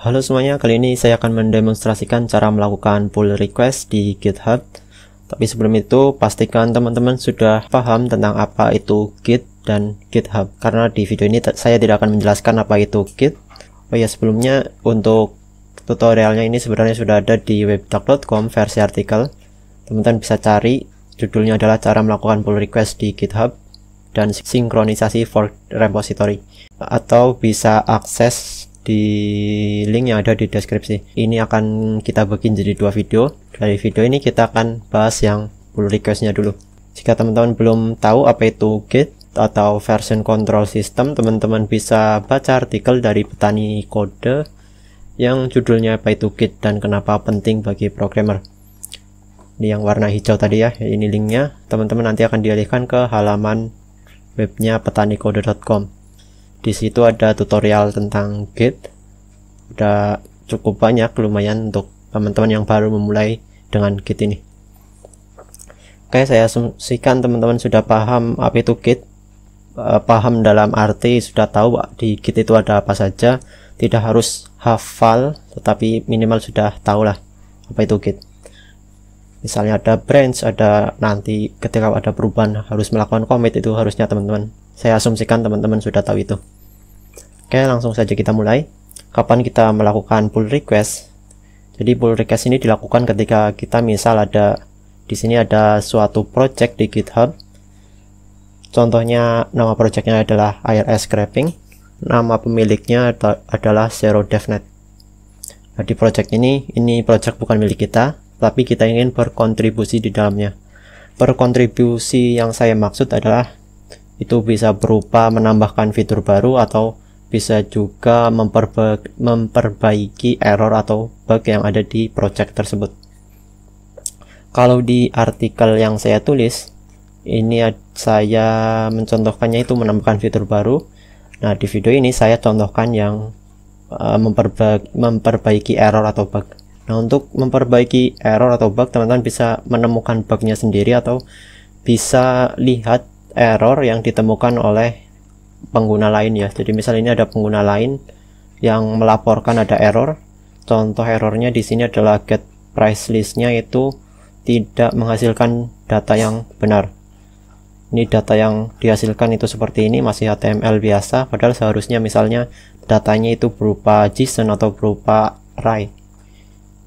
Halo semuanya, kali ini saya akan mendemonstrasikan cara melakukan pull request di GitHub. Tapi sebelum itu, pastikan teman-teman sudah paham tentang apa itu Git dan GitHub. Karena di video ini saya tidak akan menjelaskan apa itu Git. Oh ya, sebelumnya untuk tutorialnya ini sebenarnya sudah ada di webdoc.com versi artikel. Teman-teman bisa cari, judulnya adalah cara melakukan pull request di GitHub dan sinkronisasi fork repository. Atau bisa akses di link yang ada di deskripsi. Ini akan kita bikin jadi dua video. Dari video ini kita akan bahas yang pull requestnya dulu. Jika teman-teman belum tahu apa itu git atau version control system, teman-teman bisa baca artikel dari petani kode yang judulnya apa itu git dan kenapa penting bagi programmer. Ini yang warna hijau tadi ya, ini linknya. Teman-teman nanti akan dialihkan ke halaman webnya petanikode.com di situ ada tutorial tentang Git udah cukup banyak lumayan untuk teman-teman yang baru memulai dengan Git ini Oke saya asumsikan teman-teman sudah paham apa itu Git eh, paham dalam arti sudah tahu di Git itu ada apa saja tidak harus hafal tetapi minimal sudah tahu lah apa itu Git misalnya ada branch, ada nanti ketika ada perubahan harus melakukan commit itu harusnya teman-teman. Saya asumsikan teman-teman sudah tahu itu. Oke, langsung saja kita mulai. Kapan kita melakukan pull request? Jadi pull request ini dilakukan ketika kita misal ada di sini ada suatu project di GitHub. Contohnya nama projectnya adalah IRS Scraping, nama pemiliknya adalah Zero DevNet. Nah, di project ini, ini project bukan milik kita, tapi kita ingin berkontribusi di dalamnya. Berkontribusi yang saya maksud adalah itu bisa berupa menambahkan fitur baru atau bisa juga memperba memperbaiki error atau bug yang ada di project tersebut. Kalau di artikel yang saya tulis, ini saya mencontohkannya itu menambahkan fitur baru. Nah, di video ini saya contohkan yang uh, eh, memperba memperbaiki error atau bug. Nah, untuk memperbaiki error atau bug, teman-teman bisa menemukan bugnya sendiri atau bisa lihat error yang ditemukan oleh pengguna lain ya jadi misalnya ini ada pengguna lain yang melaporkan ada error contoh errornya di sini adalah get price listnya itu tidak menghasilkan data yang benar ini data yang dihasilkan itu seperti ini masih HTML biasa padahal seharusnya misalnya datanya itu berupa JSON atau berupa Ray.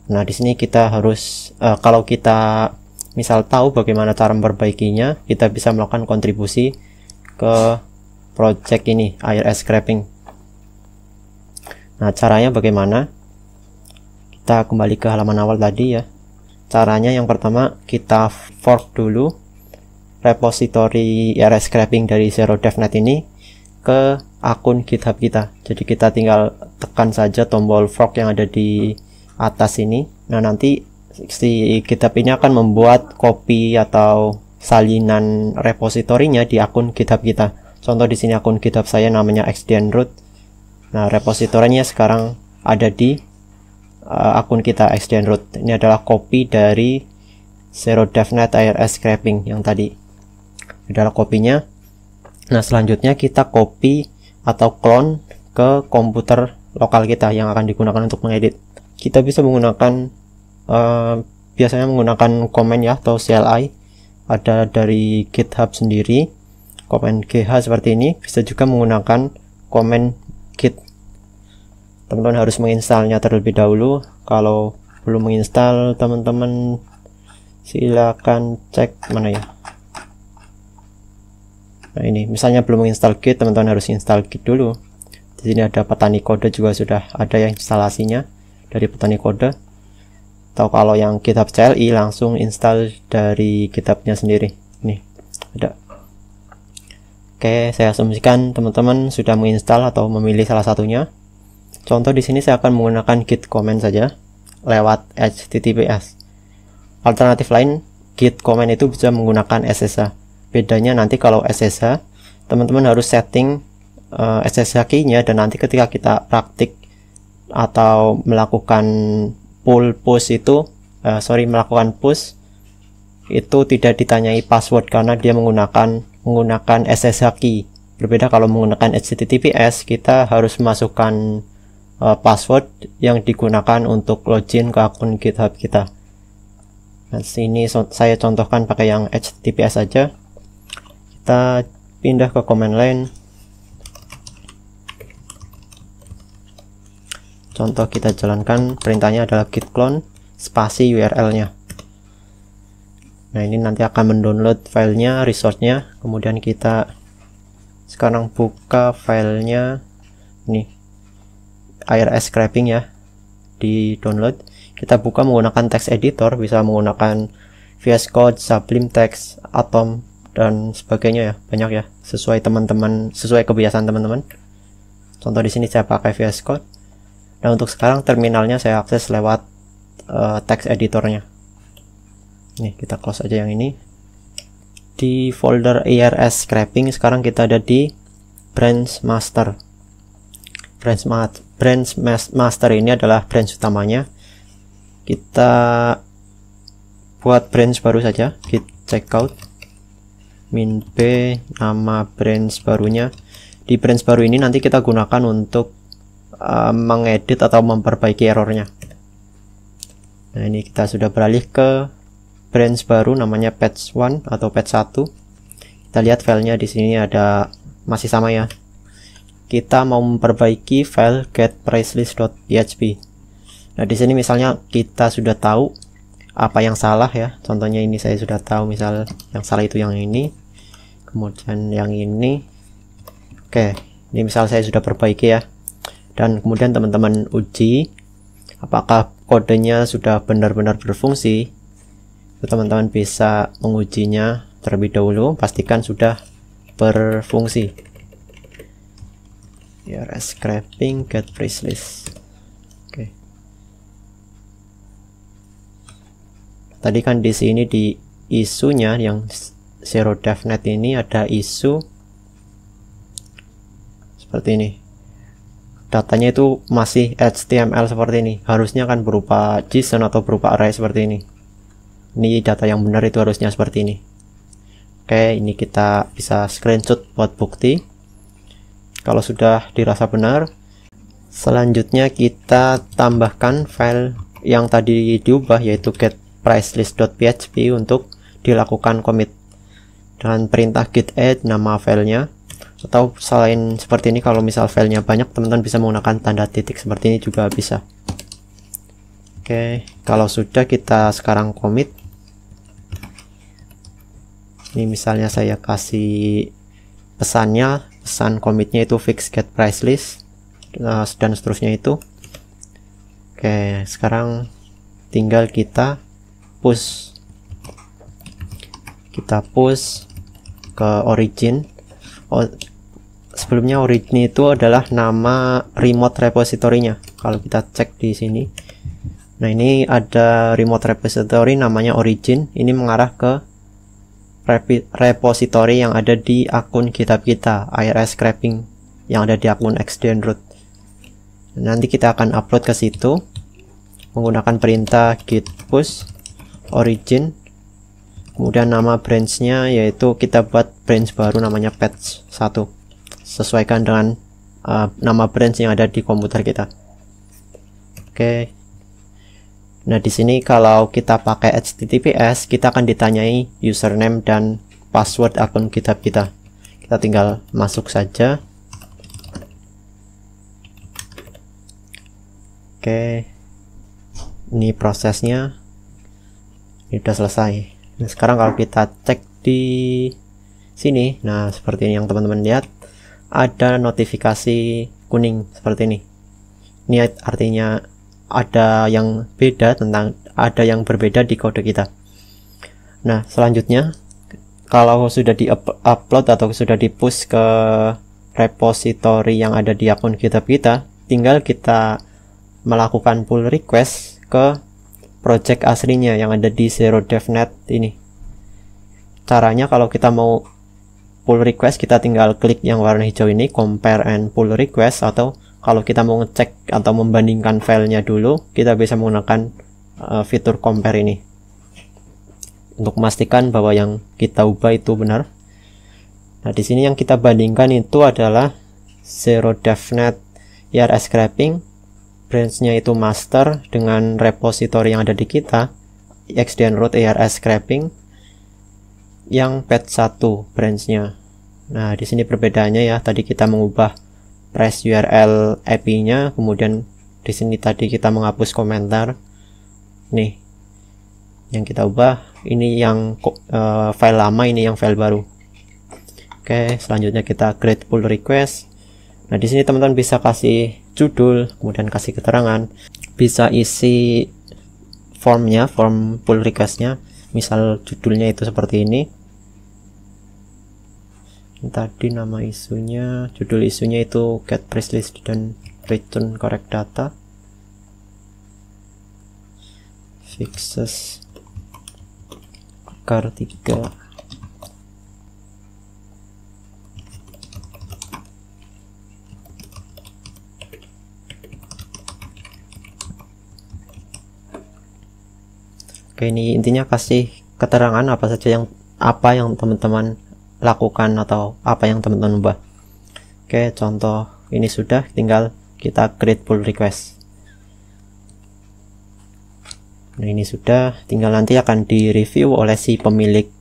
nah di sini kita harus uh, kalau kita misal tahu bagaimana cara memperbaikinya kita bisa melakukan kontribusi ke project ini ARS scraping nah caranya bagaimana kita kembali ke halaman awal tadi ya caranya yang pertama kita fork dulu repository ARS scraping dari zero devnet ini ke akun GitHub kita jadi kita tinggal tekan saja tombol fork yang ada di atas ini nah nanti si GitHub ini akan membuat copy atau salinan repositorinya di akun GitHub kita Contoh di sini akun GitHub saya namanya xdenroot. Nah, repositorinya sekarang ada di uh, akun kita xdenroot. Ini adalah copy dari zero devnet irs scraping yang tadi. Ini adalah kopinya. Nah, selanjutnya kita copy atau clone ke komputer lokal kita yang akan digunakan untuk mengedit. Kita bisa menggunakan uh, biasanya menggunakan command ya atau CLI ada dari GitHub sendiri komen GH seperti ini bisa juga menggunakan komen git teman-teman harus menginstalnya terlebih dahulu kalau belum menginstal teman-teman silakan cek mana ya nah ini misalnya belum menginstal git teman-teman harus install git dulu di sini ada petani kode juga sudah ada yang instalasinya dari petani kode atau kalau yang GitHub CLI langsung install dari kitabnya sendiri nih ada Oke, saya asumsikan teman-teman sudah menginstal atau memilih salah satunya. Contoh di sini saya akan menggunakan git command saja lewat https. Alternatif lain, git command itu bisa menggunakan SSH. Bedanya nanti kalau SSH, teman-teman harus setting uh, eh, SSH key-nya dan nanti ketika kita praktik atau melakukan pull push itu, uh, sorry melakukan push itu tidak ditanyai password karena dia menggunakan menggunakan SSH key. Berbeda kalau menggunakan HTTPS, kita harus masukkan uh, password yang digunakan untuk login ke akun GitHub kita. Nah, sini so saya contohkan pakai yang HTTPS aja. Kita pindah ke command line. Contoh kita jalankan perintahnya adalah git clone spasi URL-nya nah ini nanti akan mendownload filenya resource-nya kemudian kita sekarang buka filenya nih IRS scraping ya di download kita buka menggunakan text editor bisa menggunakan VS Code, Sublime Text, Atom dan sebagainya ya banyak ya sesuai teman-teman sesuai kebiasaan teman-teman contoh di sini saya pakai VS Code dan untuk sekarang terminalnya saya akses lewat uh, text editornya Nih, kita close aja yang ini. Di folder ARS scraping sekarang kita ada di branch master. Branch, ma branch master ini adalah branch utamanya. Kita buat branch baru saja, git checkout min b nama branch barunya. Di branch baru ini nanti kita gunakan untuk uh, mengedit atau memperbaiki errornya. Nah, ini kita sudah beralih ke branch baru namanya patch 1 atau patch 1 kita lihat filenya di sini ada masih sama ya kita mau memperbaiki file getpricelist.php nah di sini misalnya kita sudah tahu apa yang salah ya contohnya ini saya sudah tahu misal yang salah itu yang ini kemudian yang ini oke ini misal saya sudah perbaiki ya dan kemudian teman-teman uji apakah kodenya sudah benar-benar berfungsi teman-teman bisa mengujinya terlebih dahulu pastikan sudah berfungsi ya scraping get list. oke okay. tadi kan di sini di isunya yang zero devnet ini ada isu seperti ini datanya itu masih HTML seperti ini harusnya kan berupa JSON atau berupa array seperti ini ini data yang benar itu harusnya seperti ini oke ini kita bisa screenshot buat bukti kalau sudah dirasa benar selanjutnya kita tambahkan file yang tadi diubah yaitu get pricelist.php untuk dilakukan commit dengan perintah git add nama filenya atau selain seperti ini kalau misal filenya banyak teman-teman bisa menggunakan tanda titik seperti ini juga bisa oke kalau sudah kita sekarang commit ini misalnya saya kasih pesannya pesan commitnya itu fix get price list eh, dan seterusnya itu oke sekarang tinggal kita push kita push ke origin o sebelumnya origin itu adalah nama remote repository-nya. Kalau kita cek di sini. Nah, ini ada remote repository namanya origin. Ini mengarah ke repository yang ada di akun kitab kita IRS scraping yang ada di akun root. nanti kita akan upload ke situ menggunakan perintah git push origin kemudian nama branchnya yaitu kita buat branch baru namanya patch 1 sesuaikan dengan uh, nama branch yang ada di komputer kita oke okay. Nah, di sini kalau kita pakai HTTPS, kita akan ditanyai username dan password akun GitHub kita. Kita tinggal masuk saja. Oke. Ini prosesnya. Ini sudah selesai. Nah, sekarang kalau kita cek di sini, nah seperti ini yang teman-teman lihat, ada notifikasi kuning seperti ini. Ini artinya ada yang beda tentang ada yang berbeda di kode kita. Nah, selanjutnya kalau sudah di-upload atau sudah di-push ke repository yang ada di akun GitHub kita, tinggal kita melakukan pull request ke project aslinya yang ada di zero devnet ini. Caranya kalau kita mau pull request, kita tinggal klik yang warna hijau ini, compare and pull request atau kalau kita mau ngecek atau membandingkan filenya dulu kita bisa menggunakan uh, fitur compare ini untuk memastikan bahwa yang kita ubah itu benar nah di sini yang kita bandingkan itu adalah zero devnet IRS scraping branchnya itu master dengan repository yang ada di kita xdn root IRS scraping yang patch 1 branchnya nah di sini perbedaannya ya tadi kita mengubah press URL IP-nya kemudian di sini tadi kita menghapus komentar nih yang kita ubah ini yang uh, file lama ini yang file baru oke selanjutnya kita create pull request nah di sini teman-teman bisa kasih judul kemudian kasih keterangan bisa isi formnya form pull requestnya misal judulnya itu seperti ini tadi nama isunya judul isunya itu get price list dan return correct data fixes akar 3 Oke ini intinya kasih keterangan apa saja yang apa yang teman-teman lakukan atau apa yang teman-teman ubah oke contoh ini sudah tinggal kita create pull request nah ini sudah tinggal nanti akan direview oleh si pemilik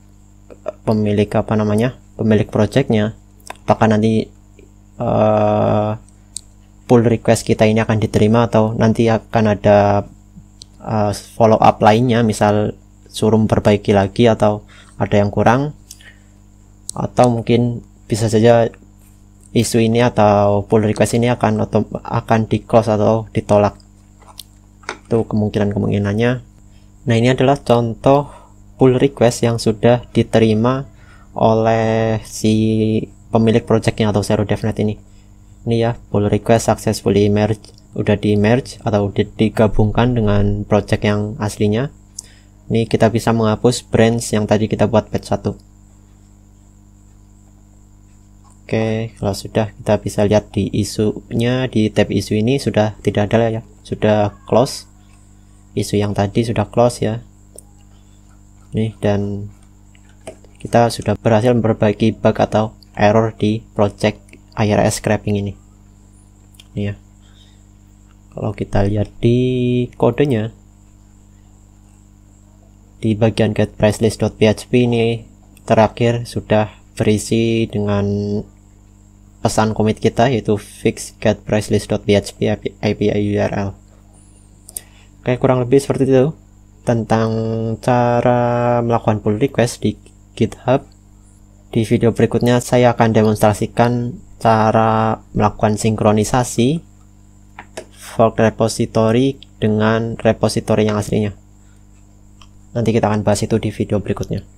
pemilik apa namanya pemilik projectnya apakah nanti uh, pull request kita ini akan diterima atau nanti akan ada uh, follow up lainnya misal suruh memperbaiki lagi atau ada yang kurang atau mungkin bisa saja isu ini atau pull request ini akan atau akan di close atau ditolak itu kemungkinan kemungkinannya nah ini adalah contoh pull request yang sudah diterima oleh si pemilik projectnya atau zero devnet ini ini ya pull request successfully merge udah di merge atau udah digabungkan dengan project yang aslinya ini kita bisa menghapus branch yang tadi kita buat patch 1 Oke, kalau sudah kita bisa lihat di isunya di tab isu ini sudah tidak ada ya, sudah close. Isu yang tadi sudah close ya. Nih dan kita sudah berhasil memperbaiki bug atau error di project IRS scraping ini. Nih ya. Kalau kita lihat di kodenya di bagian get ini terakhir sudah berisi dengan pesan commit kita yaitu fix get price list.php API URL. Oke, kurang lebih seperti itu tentang cara melakukan pull request di GitHub. Di video berikutnya saya akan demonstrasikan cara melakukan sinkronisasi fork repository dengan repository yang aslinya. Nanti kita akan bahas itu di video berikutnya.